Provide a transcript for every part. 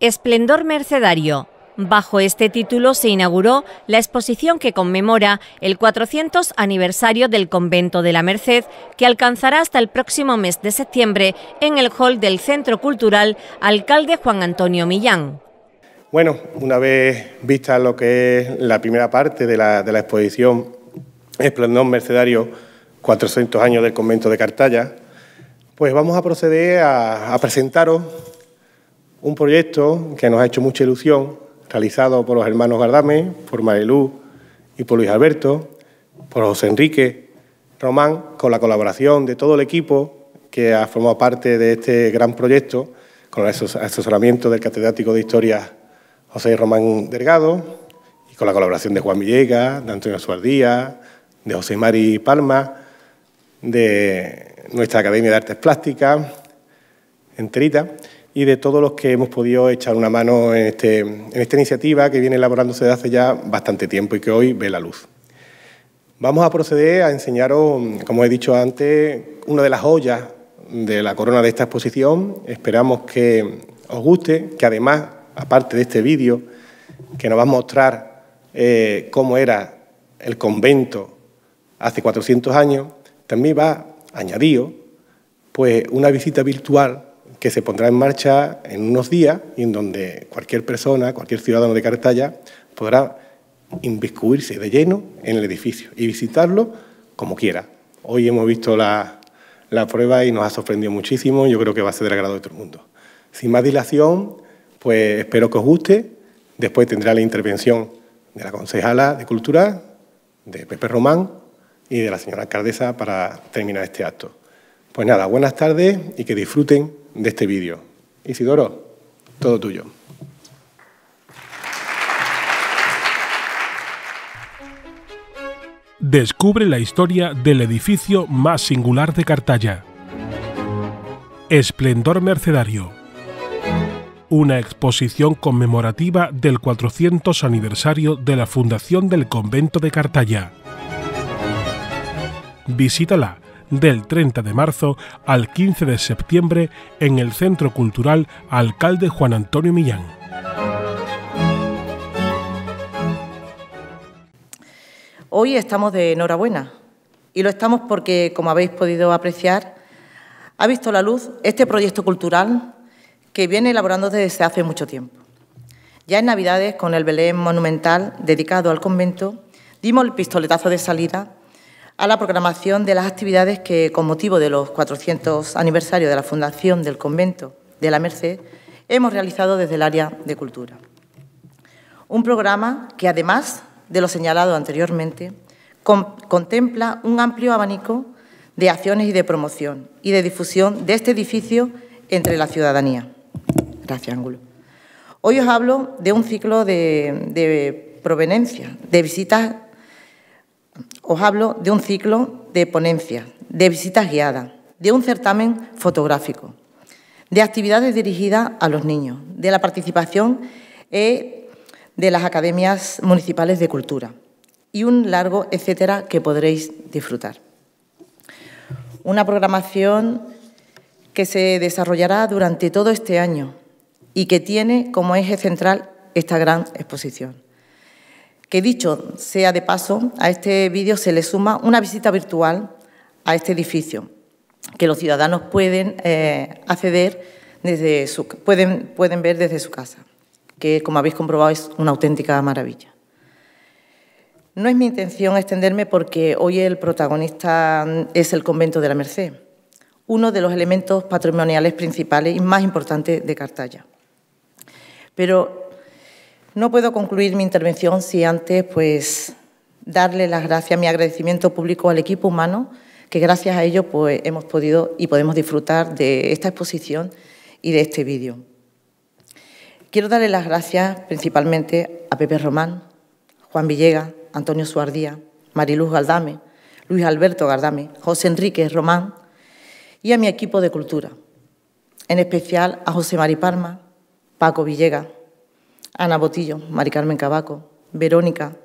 Esplendor Mercedario. Bajo este título se inauguró la exposición que conmemora el 400 aniversario del convento de la Merced, que alcanzará hasta el próximo mes de septiembre en el hall del Centro Cultural Alcalde Juan Antonio Millán. Bueno, una vez vista lo que es la primera parte de la, exposición Esplendor Mercedario, 400 años del convento de Cartalla, pues vamos a proceder a, a presentaros un proyecto que nos ha hecho mucha ilusión, realizado por los hermanos Gardame, por Marilú y por Luis Alberto, por José Enrique Román, con la colaboración de todo el equipo que ha formado parte de este gran proyecto, con el asesoramiento del catedrático de Historia José Román Delgado y con la colaboración de Juan Villegas, de Antonio Suardía, de José Mari Palma, de nuestra Academia de Artes Plásticas enterita y de todos los que hemos podido echar una mano este, en, esta iniciativa que viene elaborándose desde hace ya bastante tiempo y que hoy ve la luz. Vamos a proceder a enseñaros, como he dicho antes, una de las joyas de la corona de esta exposición. Esperamos que os guste, que además, aparte de este vídeo, que nos va a mostrar eh, cómo era el convento hace 400 años, también va añadido pues, una visita virtual que se pondrá en marcha en unos días y en donde cualquier persona, cualquier ciudadano de Cartaya podrá inviscuirse de lleno en el edificio y visitarlo como quiera. Hoy hemos visto la, la prueba y nos ha sorprendido muchísimo. y Yo creo que va a ser del agrado de todo el mundo. Sin más dilación, pues espero que os guste. Después tendrá la intervención de la concejala de Cultura, de Pepe Román y de la señora alcaldesa para terminar este acto. Pues nada, buenas tardes y que disfruten de este vídeo. Isidoro, todo tuyo. Descubre la historia del edificio más singular de Cartaya. Esplendor Mercedario. Una exposición conmemorativa del 400 aniversario de la fundación del convento de Cartaya. Visítala del 30 de marzo al 15 de septiembre en el Centro Cultural Alcalde Juan Antonio Millán. Hoy estamos de enhorabuena y lo estamos porque, como habéis podido apreciar, ha visto la luz este proyecto cultural que viene elaborando desde hace mucho tiempo. Ya en Navidades, con el Belén monumental dedicado al convento, dimos el pistoletazo de salida a la programación de las actividades que, con motivo de los 400 aniversarios de la fundación del convento de la Merced, hemos realizado desde el área de cultura. Un programa que, además de lo señalado anteriormente, contempla un amplio abanico de acciones y de promoción y de difusión de este edificio entre la ciudadanía. Gracias, Ángulo. Hoy os hablo de un ciclo de, de proveniencia, de visitas os hablo de un ciclo de ponencias, de visitas guiadas, de un certamen fotográfico, de actividades dirigidas a los niños, de la participación eh, de las academias municipales de cultura y un largo etcétera que podréis disfrutar. Una programación que se desarrollará durante todo este año y que tiene como eje central esta gran exposición. Que dicho sea de paso, a este vídeo se le suma una visita virtual a este edificio, que los ciudadanos pueden eh, acceder pueden, pueden ver desde su casa, que como habéis comprobado es una auténtica maravilla. No es mi intención extenderme porque hoy el protagonista mm, es el convento de la Merced, uno de los elementos patrimoniales principales y más importantes de Cartalla. Pero no puedo concluir mi intervención si antes pues, darle las gracias, mi agradecimiento público al equipo humano, que gracias a ello pues, hemos podido y podemos disfrutar de esta exposición y de este vídeo. Quiero darle las gracias principalmente a Pepe Román, Juan Villega, Antonio Suardía, Mariluz Galdame, Luis Alberto Galdame, José Enrique Román y a mi equipo de cultura, en especial a José Mari Palma, Paco Villega, Ana Botillo, Mari Carmen Cabaco, Verónica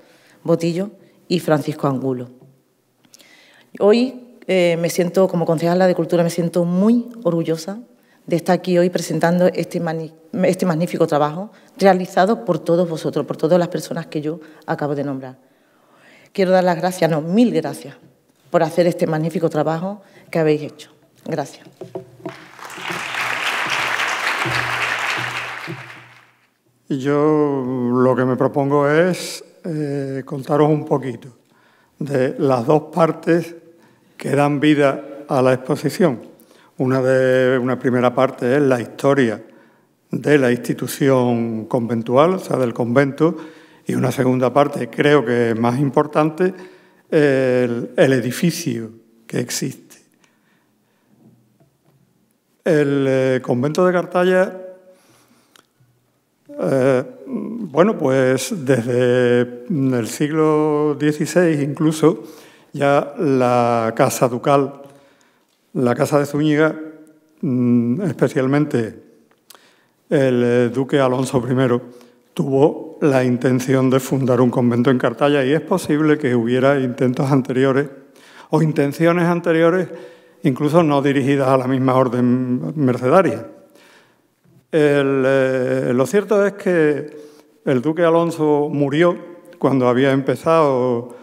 Botillo y Francisco Angulo. Hoy eh, me siento, como concejala de Cultura, me siento muy orgullosa de estar aquí hoy presentando este, este magnífico trabajo realizado por todos vosotros, por todas las personas que yo acabo de nombrar. Quiero dar las gracias, no, mil gracias, por hacer este magnífico trabajo que habéis hecho. Gracias. Yo lo que me propongo es eh, contaros un poquito de las dos partes que dan vida a la exposición. Una, de, una primera parte es la historia de la institución conventual, o sea, del convento, y una segunda parte, creo que más importante, el, el edificio que existe. El eh, convento de Cartaya eh, bueno, pues desde el siglo XVI incluso ya la casa ducal, la casa de Zúñiga, mm, especialmente el duque Alonso I, tuvo la intención de fundar un convento en Cartaya y es posible que hubiera intentos anteriores o intenciones anteriores, incluso no dirigidas a la misma orden mercedaria. Eh, lo cierto es que el duque Alonso murió cuando había empezado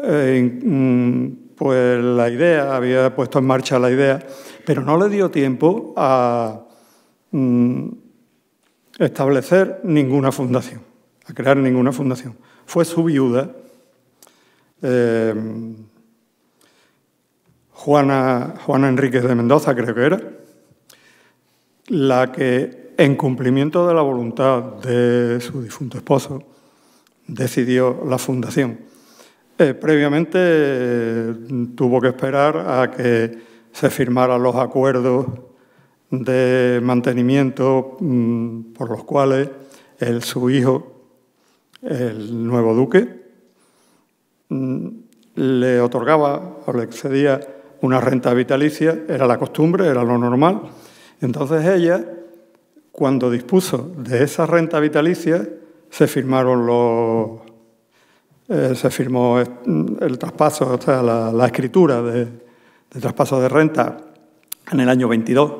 eh, mm, pues la idea, había puesto en marcha la idea, pero no le dio tiempo a mm, establecer ninguna fundación, a crear ninguna fundación. Fue su viuda, eh, Juana, Juana Enríquez de Mendoza, creo que era, la que en cumplimiento de la voluntad de su difunto esposo, decidió la fundación. Eh, previamente eh, tuvo que esperar a que se firmaran los acuerdos de mantenimiento mm, por los cuales su hijo, el nuevo duque, mm, le otorgaba o le excedía una renta vitalicia, era la costumbre, era lo normal. Entonces ella cuando dispuso de esa renta vitalicia, se firmaron los eh, se firmó el traspaso, o sea, la, escritura de, traspaso de renta en el año 22,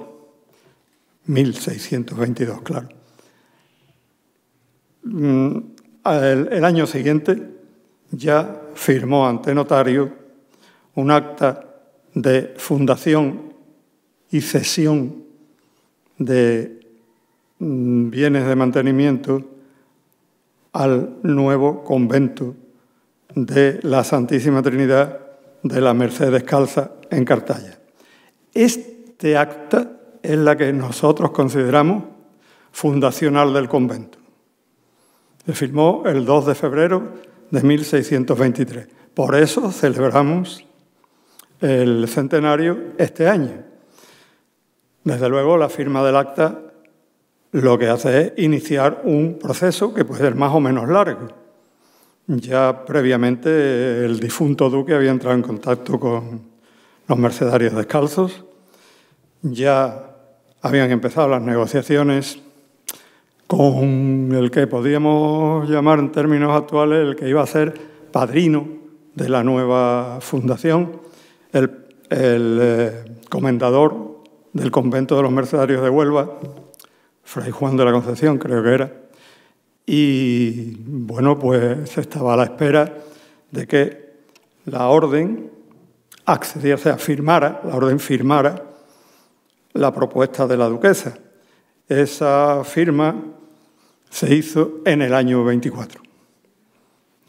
1622, claro. Mm, el año siguiente ya firmó ante notario un acta de fundación y cesión de Mm, bienes de mantenimiento al nuevo convento de la Santísima Trinidad de la Mercedes Calza en Cartaya. Este acta es la que nosotros consideramos fundacional del convento. Se firmó el 2 de febrero de 1623. Por eso celebramos el centenario este año. Desde luego, la firma del acta lo que hace es iniciar un proceso que puede ser más o menos largo. Ya previamente el difunto duque había entrado en contacto con los mercenarios descalzos, ya habían empezado las negociaciones con el que podíamos llamar en términos actuales el que iba a ser padrino de la nueva fundación, el, eh, comendador del convento de los mercenarios de Huelva, Fray Juan de la Concepción, creo que era. Y bueno, pues estaba a la espera de que la orden accediese a firmara, la orden firmara la propuesta de la duquesa. Esa firma se hizo en el año 24.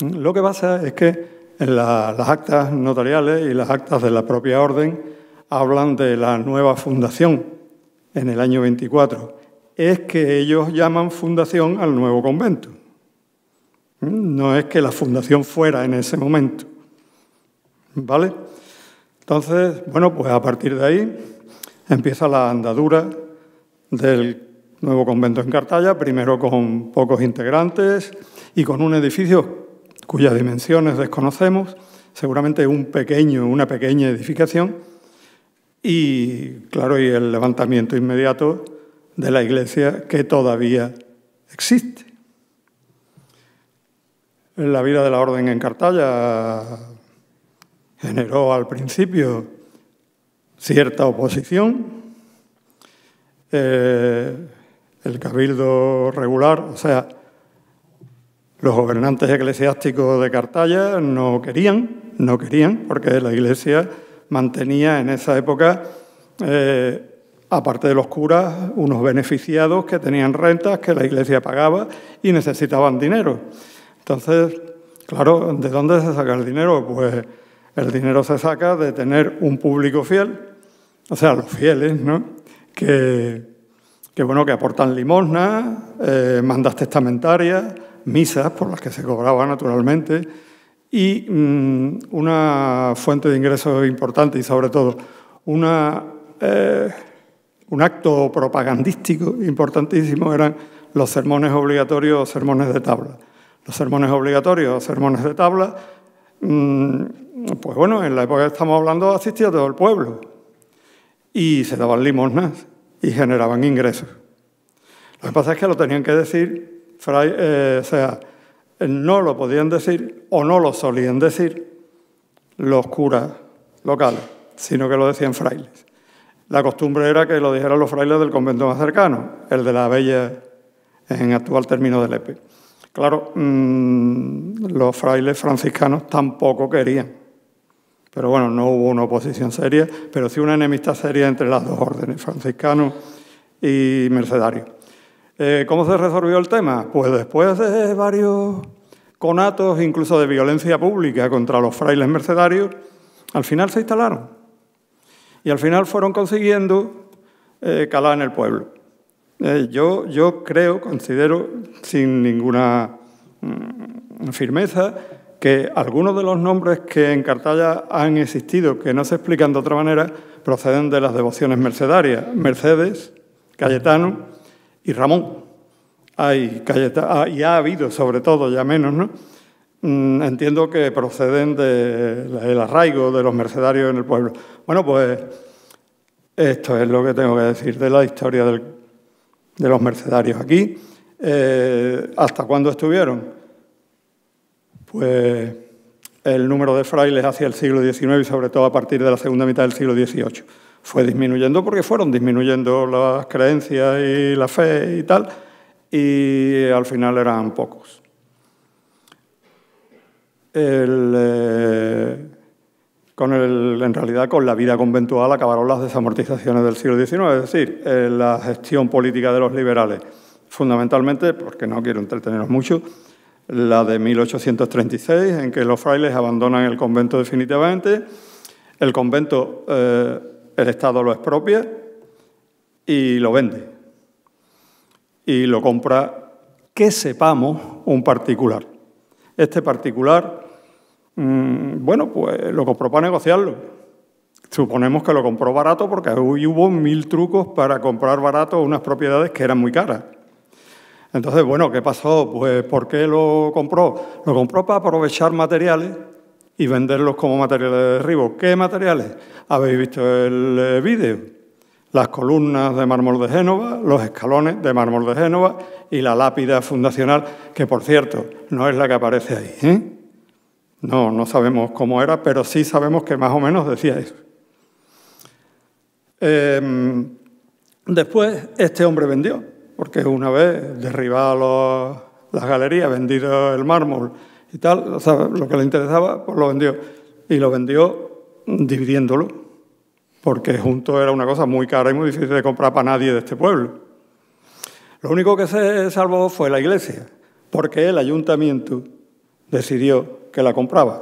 ¿Mm? Lo que pasa es que en las actas notariales y las actas de la propia orden hablan de la nueva fundación en el año 24 es que ellos llaman fundación al nuevo convento. Mm, no es que la fundación fuera en ese momento. ¿Vale? Entonces, bueno, pues a partir de ahí empieza la andadura del nuevo convento en Cartaya, primero con pocos integrantes y con un edificio cuyas dimensiones desconocemos, seguramente un pequeño, una pequeña edificación, y claro, y el levantamiento inmediato de la iglesia que todavía existe. La vida de la orden en Cartaya generó al principio cierta oposición. Eh, el cabildo regular, o sea, los gobernantes eclesiásticos de Cartalla no querían, no querían, porque la Iglesia mantenía en esa época eh, aparte de los curas, unos beneficiados que tenían rentas que la iglesia pagaba y necesitaban dinero. Entonces, claro, ¿de dónde se saca el dinero? Pues el dinero se saca de tener un público fiel, o sea, los fieles, ¿no? Que, bueno, que aportan limosna, eh, mandas testamentarias, misas, por las que se cobraba naturalmente, y mm, una fuente de ingresos importante y sobre todo una... Eh, un acto propagandístico importantísimo eran los sermones obligatorios o sermones de tabla. Los sermones obligatorios o sermones de tabla, mm, pues bueno, en la época que estamos hablando asistía todo el pueblo y se daban limosnas y generaban ingresos. Lo que pasa es que lo tenían que decir, eh, o sea, no lo podían decir o no lo solían decir los curas locales, sino que lo decían frailes. La costumbre era que lo dijeran los frailes del convento más cercano, el de la Bella, en actual término de Lepe. Claro, mm, los frailes franciscanos tampoco querían. Pero bueno, no hubo una oposición seria, pero sí una enemistad seria entre las dos órdenes, franciscanos y mercedarios. Eh, ¿Cómo se resolvió el tema? Pues después de varios conatos, incluso de violencia pública contra los frailes mercedarios, al final se instalaron. Y al final fueron consiguiendo eh, calar en el pueblo. Eh, yo, yo creo, considero sin ninguna mm, firmeza, que algunos de los nombres que en Cartaya han existido, que no se explican de otra manera, proceden de las devociones mercedarias. Mercedes, Cayetano y Ramón. Hay ah, y ha habido, sobre todo, ya menos, ¿no? Mm, entiendo que proceden del arraigo de los mercenarios en el pueblo. Bueno, pues esto es lo que tengo que decir de la historia de los mercenarios aquí. Eh, ¿Hasta cuándo estuvieron? Pues el número de frailes hacia el siglo XIX y sobre todo a partir de la segunda mitad del siglo XVIII. Fue disminuyendo porque fueron disminuyendo las creencias y la fe y tal, y al final eran pocos. Eh, con el, en realidad con la vida conventual acabaron las desamortizaciones del siglo XIX, es decir, eh, la gestión política de los liberales, fundamentalmente, porque no quiero entreteneros mucho, la de 1836, en que los frailes abandonan el convento definitivamente, el convento, eh, el Estado lo expropia y lo vende, y lo compra, que sepamos, un particular este particular, mm, bueno, pues lo compró para negociarlo. Suponemos que lo compró barato porque hoy hubo mil trucos para comprar barato unas propiedades que eran muy caras. Entonces, bueno, ¿qué pasó? Pues ¿por qué lo compró? Lo compró para aprovechar materiales y venderlos como materiales de derribo. ¿Qué materiales? Habéis visto el eh, vídeo las columnas de mármol de Génova, los escalones de mármol de Génova y la lápida fundacional, que por cierto no es la que aparece ahí. ¿eh? No, no sabemos cómo era, pero sí sabemos que más o menos decía eso. Em, después, este hombre vendió, porque una vez derribado las galerías, vendido el mármol y tal, lo que le interesaba, pues lo vendió. Y lo vendió dividiéndolo porque junto era una cosa muy cara y muy difícil de comprar para nadie de este pueblo. Lo único que se salvó fue la iglesia, porque el ayuntamiento decidió que la compraba.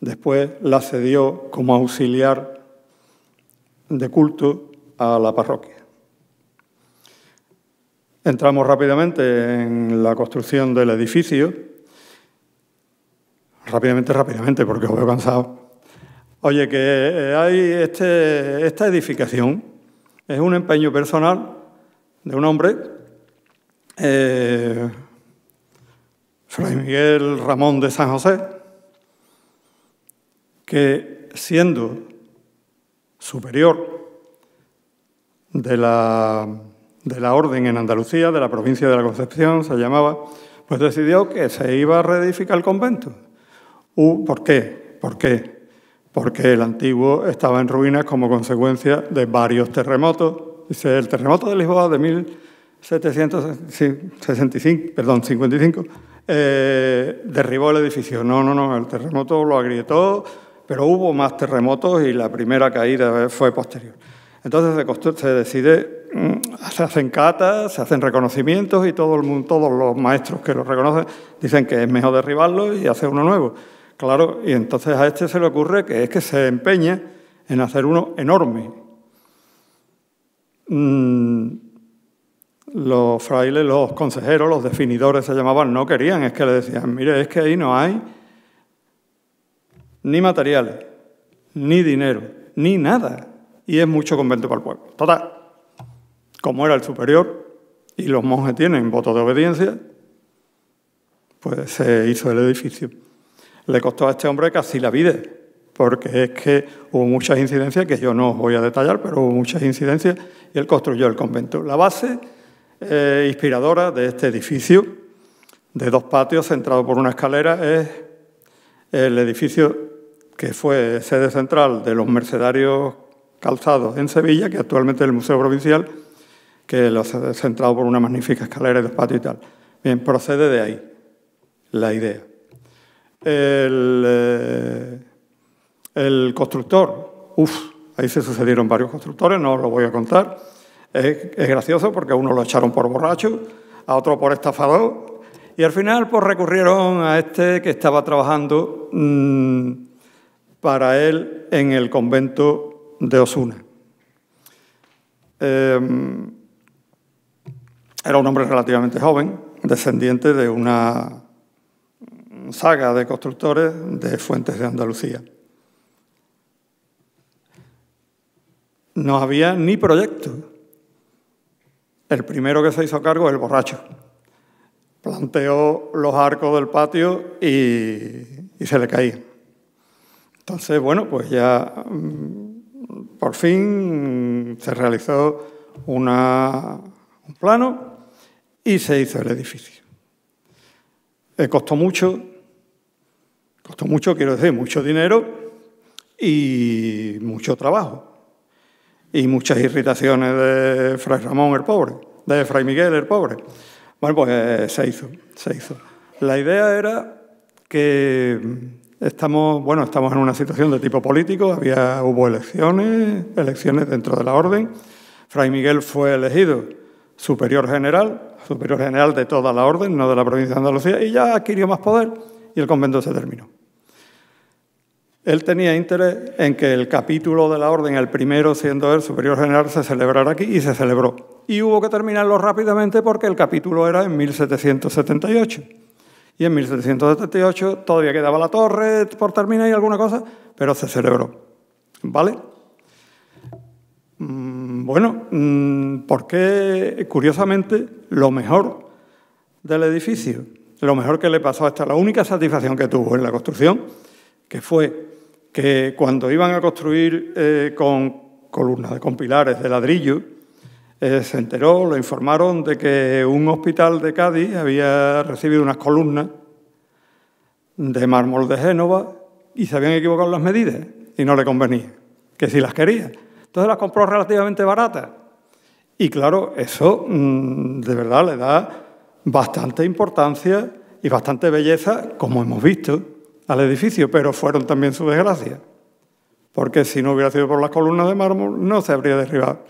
Después la cedió como auxiliar de culto a la parroquia. Entramos rápidamente en la construcción del edificio. Rápidamente, rápidamente, porque os veo cansado. Oye, que eh, hay este, esta edificación es un empeño personal de un hombre, eh, Fray Miguel Ramón de San José, que siendo superior de la, de la orden en Andalucía, de la provincia de la Concepción, se llamaba, pues decidió que se iba a reedificar el convento. Uh, ¿Por qué? ¿Por qué? porque el antiguo estaba en ruinas como consecuencia de varios terremotos. Dice, el terremoto de Lisboa de 1765, eh, derribó el edificio. No, no, no, el terremoto lo agrietó, pero hubo más terremotos y la primera caída fue posterior. Entonces se, decide, mm, se hacen catas, se hacen reconocimientos y todo el mundo, todos los maestros que lo reconocen dicen que es mejor derribarlo y hacer uno nuevo. Claro, y entonces a este se le ocurre que es que se empeña en hacer uno enorme. Mm, los frailes, los consejeros, los definidores se llamaban, no querían, es que le decían, mire, es que ahí no hay ni materiales, ni dinero, ni nada. Y es mucho convento para el pueblo. Total, como era el superior y los monjes tienen voto de obediencia, pues se hizo el edificio le costó a este hombre casi la vida, porque es que hubo muchas incidencias que yo no os voy a detallar, pero hubo muchas incidencias y él construyó el convento. La base eh, inspiradora de este edificio, de dos patios centrado por una escalera, es el edificio que fue sede central de los mercedarios calzados en Sevilla, que actualmente es el Museo Provincial, que lo ha centrado por una magnífica escalera de dos patios y tal. Bien, procede de ahí la idea. Eh, el, constructor. Uf, ahí se sucedieron varios constructores, no os lo voy a contar. Es, gracioso porque a uno lo echaron por borracho, a otro por estafador, y al final pues recurrieron a este que estaba trabajando mm, para él en el convento de Osuna. Em, era un hombre relativamente joven, descendiente de una saga de constructores de Fuentes de Andalucía. No había ni proyecto. El primero que se hizo cargo el borracho. Planteó los arcos del patio y, se le caía. Entonces, bueno, pues ya mm, por fin se realizó una, un plano y se hizo el edificio. Eh, costó mucho, Costó mucho, quiero decir, mucho dinero y mucho trabajo. Y muchas irritaciones de Fray Ramón el pobre, de Fray Miguel el pobre. Bueno, pues eh, se hizo, se hizo. La idea era que estamos, bueno, estamos en una situación de tipo político, había, hubo elecciones, elecciones dentro de la orden. Fray Miguel fue elegido superior general, superior general de toda la orden, no de la provincia de Andalucía, y ya adquirió más poder y el convento se terminó. Él tenía interés en que el capítulo de la orden, el primero siendo el superior general, se celebrara aquí y se celebró. Y hubo que terminarlo rápidamente porque el capítulo era en 1778. Y en 1778 todavía quedaba la torre por terminar y alguna cosa, pero se celebró. ¿Vale? Mm, bueno, mm, porque curiosamente lo mejor del edificio, lo mejor que le pasó hasta la única satisfacción que tuvo en la construcción, que fue que cuando iban a construir eh, con columnas, con pilares de ladrillo, eh, se enteró, lo informaron de que un hospital de Cádiz había recibido unas columnas de mármol de Génova y se habían equivocado las medidas y no le convenía, que si las quería. Entonces las compró relativamente baratas. Y claro, eso mm, de verdad le da bastante importancia y bastante belleza, como hemos visto, al edificio, pero fueron también su desgracia, porque si no hubiera sido por las columnas de mármol no se habría derribado.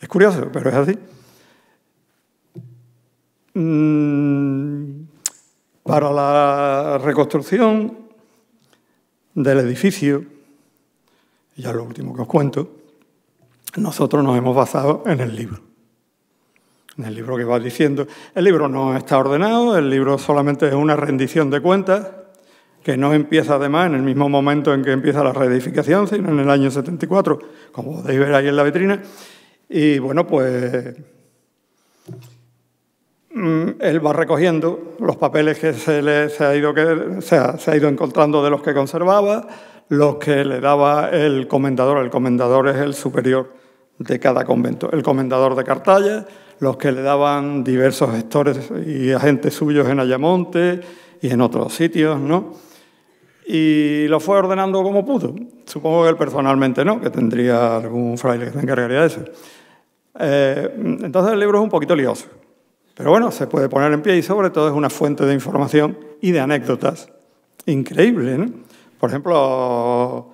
Es curioso, pero es así. Mm, para la reconstrucción del edificio, ya lo último que os cuento, nosotros nos hemos basado en el libro. En el libro que va diciendo, el libro no está ordenado, el libro solamente es una rendición de cuentas, que no empieza además en el mismo momento en que empieza la reedificación, sino en el año 74, como podéis ver ahí en la vitrina. Y bueno, pues mm, él va recogiendo los papeles que se ha, ido, se, ha, ido encontrando de los que conservaba, los que le daba el comendador. El comendador es el superior de cada convento. El comendador de Cartaya, los que le daban diversos gestores y agentes suyos en Ayamonte y en otros sitios, ¿no? y lo fue ordenando como pudo. Supongo que él personalmente no, que tendría algún fraile que se encargaría de eso. Eh, entonces el libro es un poquito lioso, pero bueno, se puede poner en pie y sobre todo es una fuente de información y de anécdotas increíble. Por ejemplo,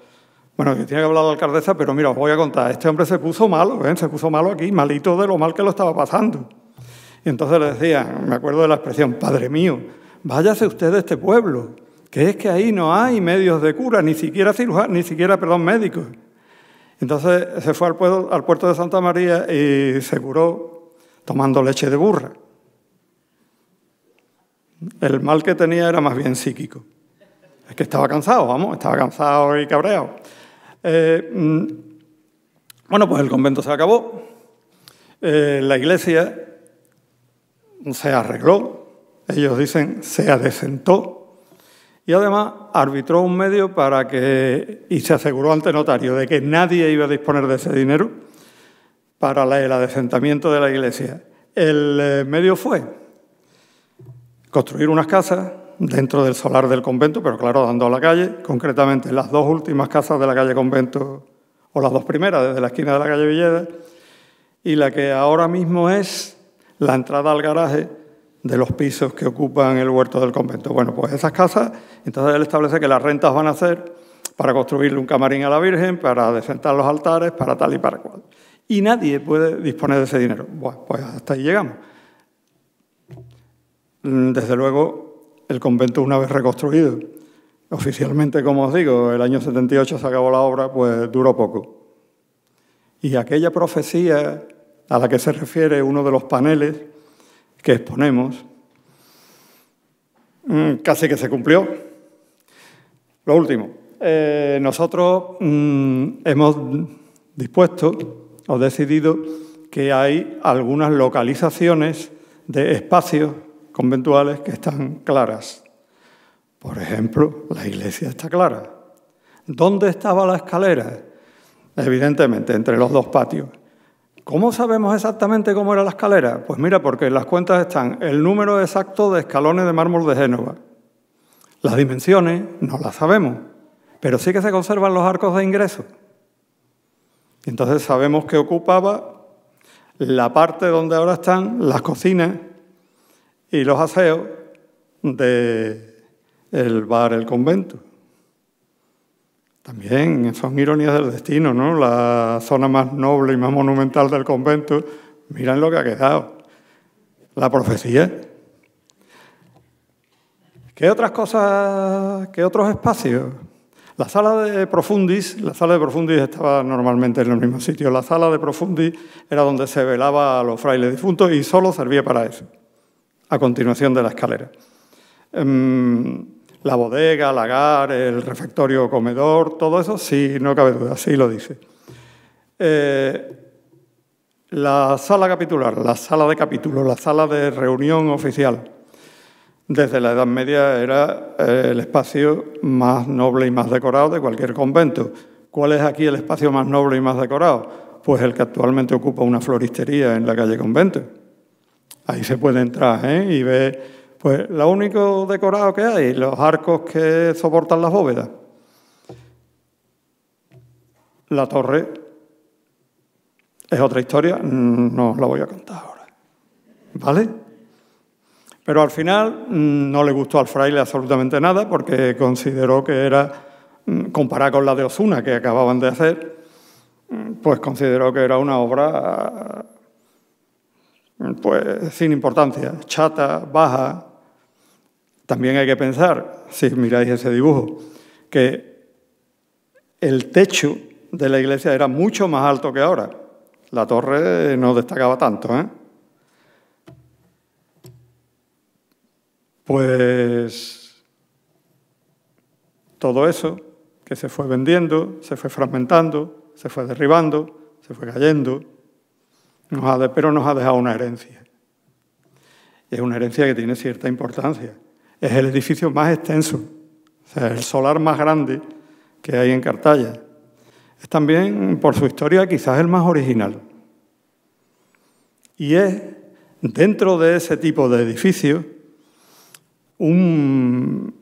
bueno, que tiene que hablar la alcaldesa, pero mira, os voy a contar, este hombre se puso malo, ¿eh? se puso malo aquí, malito de lo mal que lo estaba pasando. Y entonces le decía, me acuerdo de la expresión, padre mío, váyase usted de este pueblo que es que ahí no hay medios de cura, ni siquiera cirujanos, ni siquiera, perdón, médicos. Entonces se fue al puerto, al puerto de Santa María y se curó tomando leche de burra. El mal que tenía era más bien psíquico. Es que estaba cansado, vamos, estaba cansado y cabreado. Eh, mm, bueno, pues el convento se acabó, eh, la iglesia se arregló, ellos dicen se adecentó, y además arbitró un medio para que, y se aseguró ante notario, de que nadie iba a disponer de ese dinero para el adecentamiento de la iglesia. El eh, medio fue construir unas casas dentro del solar del convento, pero claro, dando a la calle, concretamente las dos últimas casas de la calle convento, o las dos primeras, desde la esquina de la calle Villeda, y la que ahora mismo es la entrada al garaje de los pisos que ocupan el huerto del convento. Bueno, pues esas casas, entonces él establece que las rentas van a ser para construirle un camarín a la Virgen, para desentar los altares, para tal y para cual. Y nadie puede disponer de ese dinero. Bueno, pues hasta ahí llegamos. Mm, desde luego, el convento una vez reconstruido, oficialmente, como os digo, el año 78 se acabó la obra, pues duró poco. Y aquella profecía a la que se refiere uno de los paneles, que exponemos, mm, casi que se cumplió. Lo último, eh, nosotros mm, hemos dispuesto o decidido que hay algunas localizaciones de espacios conventuales que están claras. Por ejemplo, la iglesia está clara. ¿Dónde estaba la escalera? Evidentemente, entre los dos patios. ¿Cómo sabemos exactamente cómo era la escalera? Pues mira, porque en las cuentas están el número exacto de escalones de mármol de Génova. Las dimensiones no las sabemos, pero sí que se conservan los arcos de ingreso. Entonces sabemos que ocupaba la parte donde ahora están las cocinas y los aseos del bar El Convento. También son ironías del destino, ¿no? La zona más noble y más monumental del convento, Miren lo que ha quedado. La profecía. ¿Qué otras cosas, qué otros espacios? La sala de profundis, la sala de profundis estaba normalmente en el mismo sitio. La sala de profundis era donde se velaba a los frailes difuntos y solo servía para eso, a continuación de la escalera. Em, la bodega, el agar, el refectorio comedor, todo eso, sí, no cabe duda, sí lo dice. Eh, la sala capitular, la sala de capítulo, la sala de reunión oficial, desde la Edad Media era eh, el espacio más noble y más decorado de cualquier convento. ¿Cuál es aquí el espacio más noble y más decorado? Pues el que actualmente ocupa una floristería en la calle Convento. Ahí se puede entrar ¿eh? y ver pues lo único decorado que hay, los arcos que soportan las bóvedas. La torre es otra historia, no la voy a contar ahora. ¿Vale? Pero al final mm, no le gustó al fraile absolutamente nada porque consideró que era, mm, comparada con la de Osuna que acababan de hacer, mm, pues consideró que era una obra pues sin importancia, chata, baja, también hay que pensar, si miráis ese dibujo, que el techo de la iglesia era mucho más alto que ahora. La torre no destacaba tanto. ¿eh? Pues todo eso que se fue vendiendo, se fue fragmentando, se fue derribando, se fue cayendo, pero nos ha dejado una herencia. es una herencia que tiene cierta importancia es el edificio más extenso, o sea, el solar más grande que hay en Cartaya. Es también, por su historia, quizás el más original. Y es, dentro de ese tipo de edificio, un,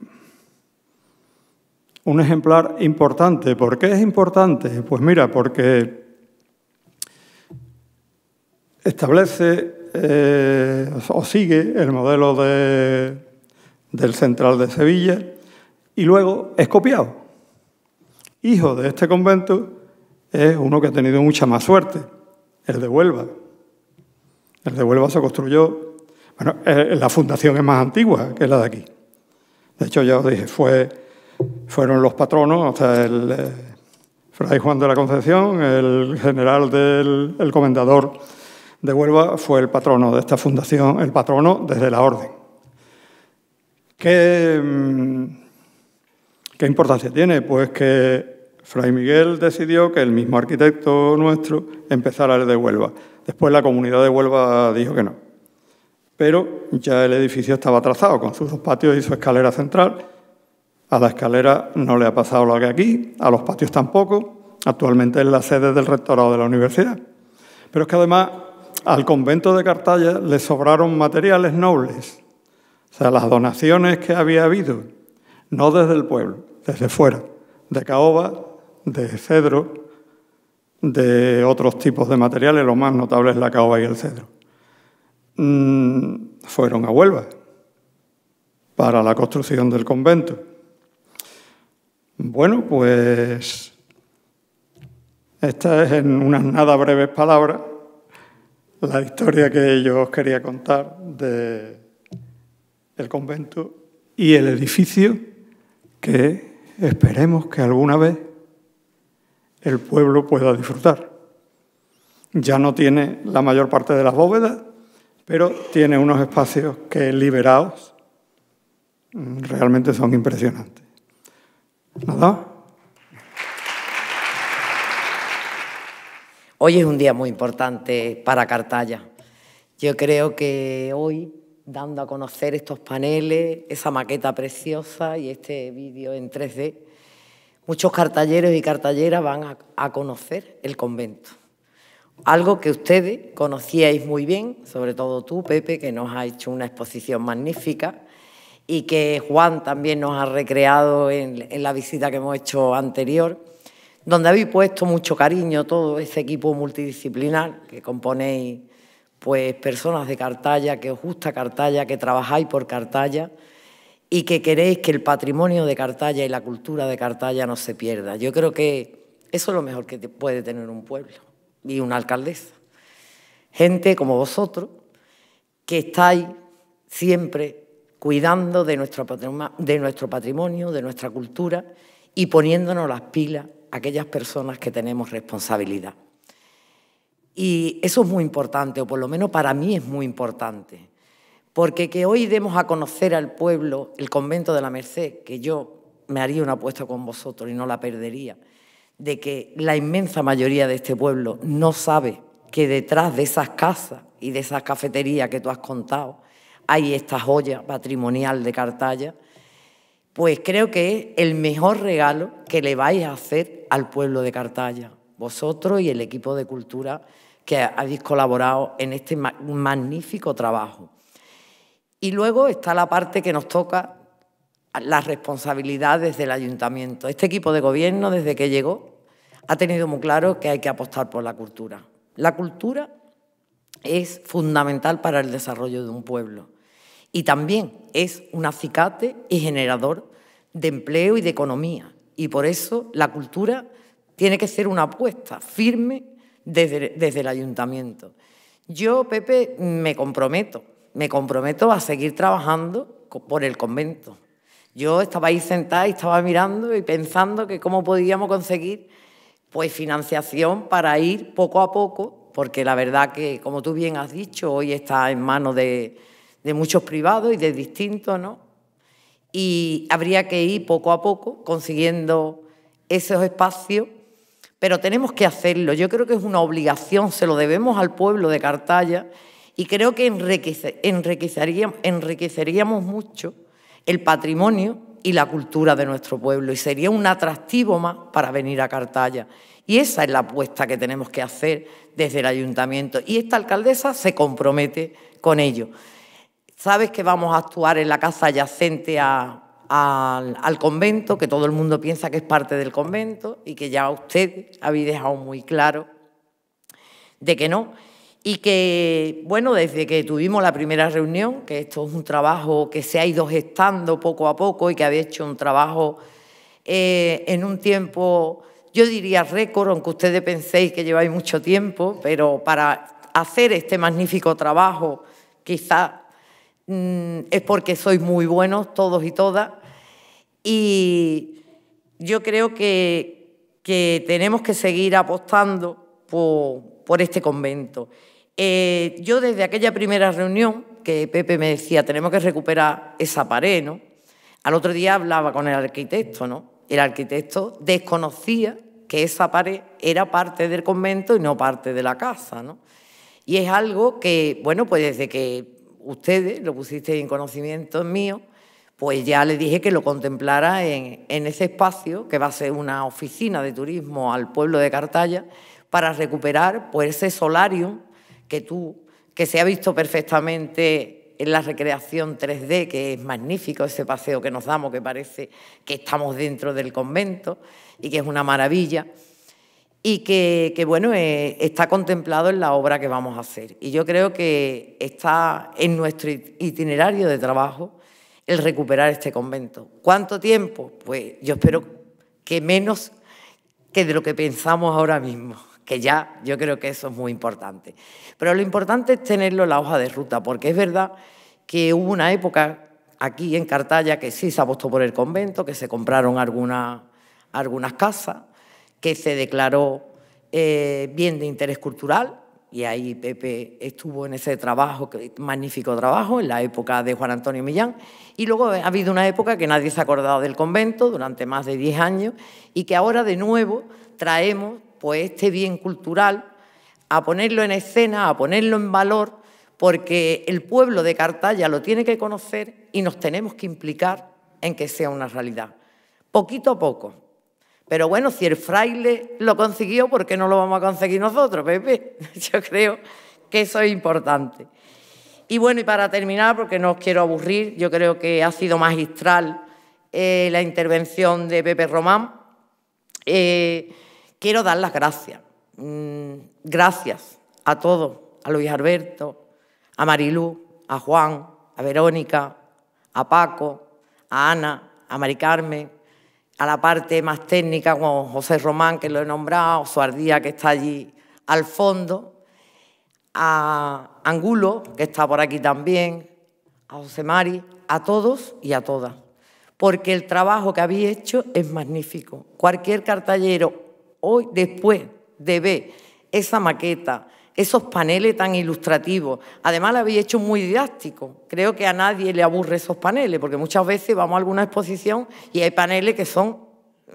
un ejemplar importante. ¿Por qué es importante? Pues mira, porque establece eh, o sigue el modelo de del Central de Sevilla y luego es copiado Hijo de este convento es uno que ha tenido mucha más suerte, el de Huelva. El de Huelva se construyó, bueno, la fundación es más antigua que la de aquí. De hecho, ya os dije, fue, fueron los patronos, o sea, el eh, fray Juan de la Concepción, el general del el comendador de Huelva, fue el patrono de esta fundación, el patrono desde la orden. Mm, ¿Qué, importancia tiene? Pues que Fray Miguel decidió que el mismo arquitecto nuestro empezara el de Huelva. Después la comunidad de Huelva dijo que no. Pero ya el edificio estaba trazado con sus dos patios y su escalera central. A la escalera no le ha pasado lo que aquí, a los patios tampoco. Actualmente es la sede del rectorado de la universidad. Pero es que además al convento de Cartaya le sobraron materiales nobles o sea, las donaciones que había habido, no desde el pueblo, desde fuera, de caoba, de cedro, de otros tipos de materiales, lo más notable es la caoba y el cedro. Mm, fueron a Huelva para la construcción del convento. Bueno, pues esta es en unas nada breves palabras la historia que yo os quería contar de el convento y el edificio que esperemos que alguna vez el pueblo pueda disfrutar. Ya no tiene la mayor parte de las bóvedas, pero tiene unos espacios que liberados mm, realmente son impresionantes. ¿Nada? Hoy es un día muy importante para Cartaya. Yo creo que hoy dando a conocer estos paneles, esa maqueta preciosa y este vídeo en 3D. Muchos cartalleros y cartalleras van a, conocer el convento. Algo que ustedes conocíais muy bien, sobre todo tú, Pepe, que nos ha hecho una exposición magnífica y que Juan también nos ha recreado en, en, la visita que hemos hecho anterior, donde habéis puesto mucho cariño todo ese equipo multidisciplinar que componéis pues personas de Cartalla, que os gusta Cartalla, que trabajáis por Cartalla y que queréis que el patrimonio de Cartalla y la cultura de Cartalla no se pierda. Yo creo que eso es lo mejor que puede tener un pueblo y una alcaldesa. Gente como vosotros, que estáis siempre cuidando de nuestro, de nuestro patrimonio, de nuestra cultura y poniéndonos las pilas a aquellas personas que tenemos responsabilidad. Y eso es muy importante, o por lo menos para mí es muy importante, porque que hoy demos a conocer al pueblo el convento de la Merced, que yo me haría una apuesta con vosotros y no la perdería, de que la inmensa mayoría de este pueblo no sabe que detrás de esas casas y de esas cafeterías que tú has contado hay esta joya patrimonial de Cartaya, pues creo que es el mejor regalo que le vais a hacer al pueblo de Cartaya, vosotros y el equipo de cultura que habéis colaborado en este magnífico trabajo. Y luego está la parte que nos toca, las responsabilidades del ayuntamiento. Este equipo de gobierno, desde que llegó, ha tenido muy claro que hay que apostar por la cultura. La cultura es fundamental para el desarrollo de un pueblo y también es un acicate y generador de empleo y de economía. Y por eso la cultura tiene que ser una apuesta firme desde, desde el ayuntamiento. Yo, Pepe, me comprometo, me comprometo a seguir trabajando por el convento. Yo estaba ahí sentada y estaba mirando y pensando que cómo podíamos conseguir pues financiación para ir poco a poco, porque la verdad que, como tú bien has dicho, hoy está en manos de, de muchos privados y de distintos, ¿no? Y habría que ir poco a poco consiguiendo esos espacios pero tenemos que hacerlo. Yo creo que es una obligación, se lo debemos al pueblo de Cartaya y creo que enriqueceríamos, mucho el patrimonio y la cultura de nuestro pueblo y sería un atractivo más para venir a Cartaya. Y esa es la apuesta que tenemos que hacer desde el ayuntamiento. Y esta alcaldesa se compromete con ello. Sabes que vamos a actuar en la casa adyacente a al, convento, que todo el mundo piensa que es parte del convento y que ya usted había dejado muy claro de que no. Y que, bueno, desde que tuvimos la primera reunión, que esto es un trabajo que se ha ido gestando poco a poco y que había hecho un trabajo eh, en un tiempo, yo diría récord, aunque ustedes penséis que lleváis mucho tiempo, pero para hacer este magnífico trabajo, quizá Mm, es porque sois muy buenos todos y todas. Y yo creo que, que tenemos que seguir apostando por, este convento. Eh, yo desde aquella primera reunión, que Pepe me decía, tenemos que recuperar esa pared, ¿no? Al otro día hablaba con el arquitecto, ¿no? El arquitecto desconocía que esa pared era parte del convento y no parte de la casa, Y es algo que, bueno, pues desde que ustedes lo pusiste en conocimiento mío, pues ya le dije que lo contemplara en, ese espacio, que va a ser una oficina de turismo al pueblo de Cartaya, para recuperar pues, ese solarium que tú, que se ha visto perfectamente en la recreación 3D, que es magnífico ese paseo que nos damos, que parece que estamos dentro del convento y que es una maravilla y que, bueno, eh, está contemplado en la obra que vamos a hacer. Y yo creo que está en nuestro itinerario de trabajo el recuperar este convento. ¿Cuánto tiempo? Pues yo espero que menos que de lo que pensamos ahora mismo, que ya yo creo que eso es muy importante. Pero lo importante es tenerlo en la hoja de ruta, porque es verdad que hubo una época aquí en Cartalla que sí se apostó por el convento, que se compraron algunas casas, que se declaró eh, bien de interés cultural, y ahí Pepe estuvo en ese trabajo, magnífico trabajo, en la época de Juan Antonio Millán. Y luego ha habido una época que nadie se ha acordado del convento durante más de 10 años y que ahora de nuevo traemos pues, este bien cultural a ponerlo en escena, a ponerlo en valor, porque el pueblo de Cartaya lo tiene que conocer y nos tenemos que implicar en que sea una realidad. Poquito a poco, pero bueno, si el fraile lo consiguió, ¿por qué no lo vamos a conseguir nosotros, Pepe? Yo creo que eso es importante. Y bueno, y para terminar, porque no os quiero aburrir, yo creo que ha sido magistral eh, la intervención de Pepe Román. Eh, quiero dar las gracias. Mm, gracias a todos, a Luis Alberto, a Marilú, a Juan, a Verónica, a Paco, a Ana, a Mari Carmen, a la parte más técnica, con José Román, que lo he nombrado, Suardía, que está allí al fondo, a Angulo, que está por aquí también, a José Mari, a todos y a todas, porque el trabajo que había hecho es magnífico. Cualquier cartallero hoy, después de ver esa maqueta, esos paneles tan ilustrativos. Además, lo había hecho muy didáctico. Creo que a nadie le aburre esos paneles, porque muchas veces vamos a alguna exposición y hay paneles que son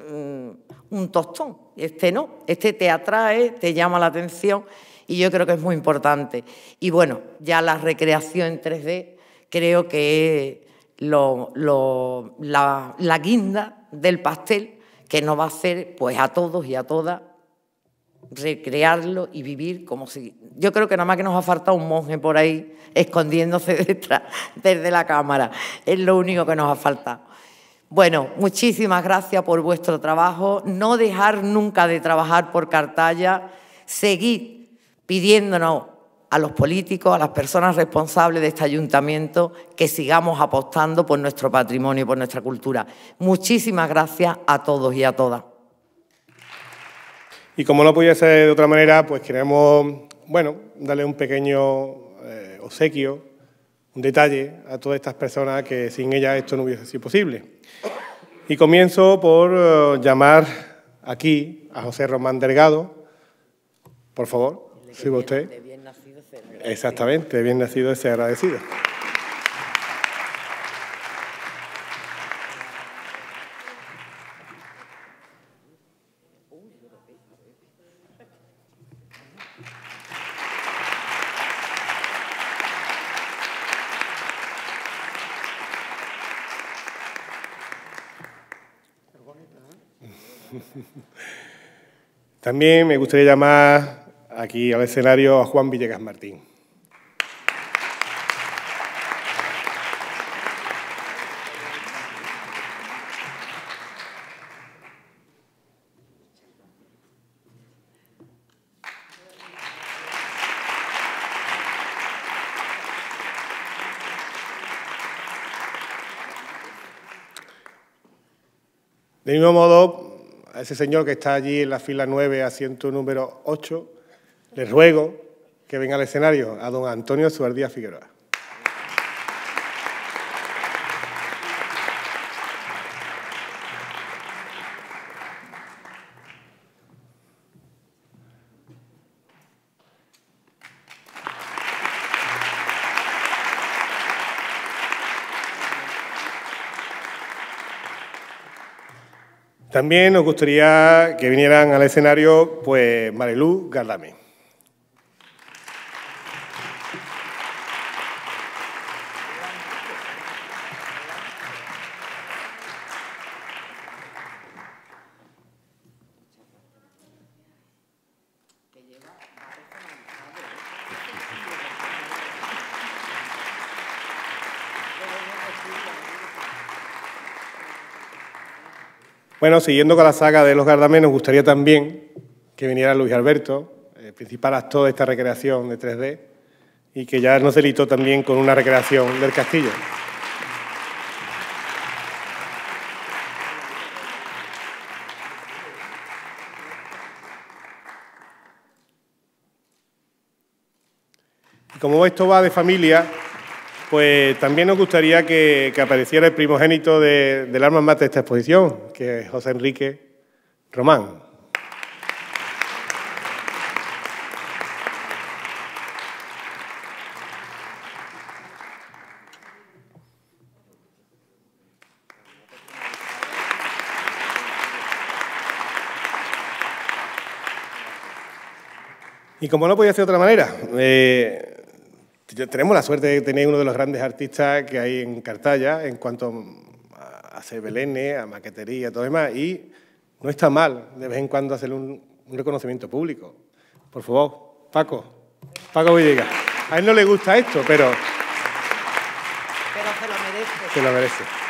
mm, un tostón. Este no, este te atrae, te llama la atención y yo creo que es muy importante. Y bueno, ya la recreación en 3D creo que es la, guinda del pastel que nos va a hacer pues, a todos y a todas recrearlo y vivir como si... Yo creo que nada más que nos ha faltado un monje por ahí escondiéndose detrás, desde la cámara. Es lo único que nos ha faltado. Bueno, muchísimas gracias por vuestro trabajo. No dejar nunca de trabajar por cartalla, Seguid pidiéndonos a los políticos, a las personas responsables de este ayuntamiento, que sigamos apostando por nuestro patrimonio y por nuestra cultura. Muchísimas gracias a todos y a todas. Y como no podía ser de otra manera, pues queremos, bueno, darle un pequeño eh, obsequio, un detalle a todas estas personas que sin ellas esto no hubiese sido posible. Y comienzo por eh, llamar aquí a José Román Delgado. Por favor, siga usted. bien nacido, Exactamente, bien nacido agradecido. me gustaría llamar aquí al escenario a Juan Villegas Martín. de mismo modo, a ese señor que está allí en la fila 9, asiento número 8, le ruego que venga al escenario a don Antonio Suardía Figueroa. También nos gustaría que vinieran al escenario pues Marilú Gardame. Bueno, siguiendo con la saga de Los Gardamés, nos gustaría también que viniera Luis Alberto, el eh, principal actor de esta recreación de 3D, y que ya nos delitó también con una recreación del castillo. Y como esto va de familia, pues también nos gustaría que, apareciera el primogénito del del alma mate de esta exposición, que es José Enrique Román. Y como no podía ser de otra manera, eh, tenemos la suerte de tener uno de los grandes artistas que hay en Cartaya en cuanto a hacer a maquetería, todo demás, y no está mal de vez en cuando hacerle un, reconocimiento público. Por favor, Paco, Paco Villegas. A él no le gusta esto, pero... Pero se lo merece. Se lo merece.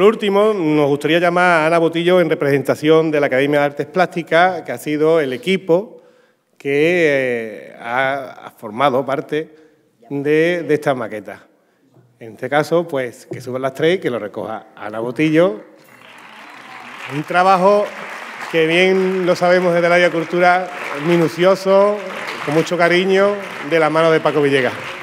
por último, nos gustaría llamar a Ana Botillo en representación de la Academia de Artes Plásticas, que ha sido el equipo que eh, ha, formado parte de, de esta maqueta. En este caso, pues que suban las tres y que lo recoja Ana Botillo. Un trabajo que bien lo sabemos desde el área de cultura, minucioso, con mucho cariño, de la mano de Paco Villegas.